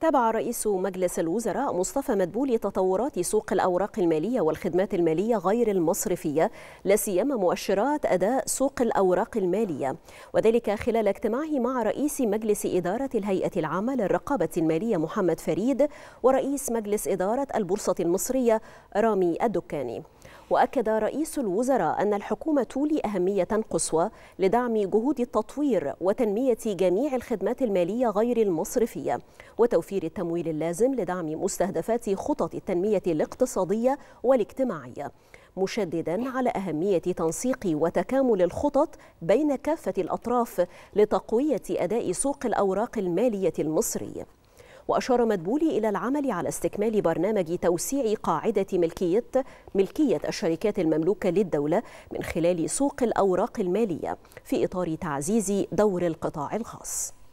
تابع رئيس مجلس الوزراء مصطفى مدبولي تطورات سوق الأوراق المالية والخدمات المالية غير المصرفية لا سيما مؤشرات أداء سوق الأوراق المالية وذلك خلال اجتماعه مع رئيس مجلس إدارة الهيئة العامة للرقابة المالية محمد فريد ورئيس مجلس إدارة البورصة المصرية رامي الدكاني وأكد رئيس الوزراء أن الحكومة تولي أهمية قصوى لدعم جهود التطوير وتنمية جميع الخدمات المالية غير المصرفية وتوفير التمويل اللازم لدعم مستهدفات خطط التنمية الاقتصادية والاجتماعية مشددا على أهمية تنسيق وتكامل الخطط بين كافة الأطراف لتقوية أداء سوق الأوراق المالية المصري وأشار مدبولي إلى العمل على استكمال برنامج توسيع قاعدة ملكية ملكية الشركات المملوكة للدولة من خلال سوق الأوراق المالية في إطار تعزيز دور القطاع الخاص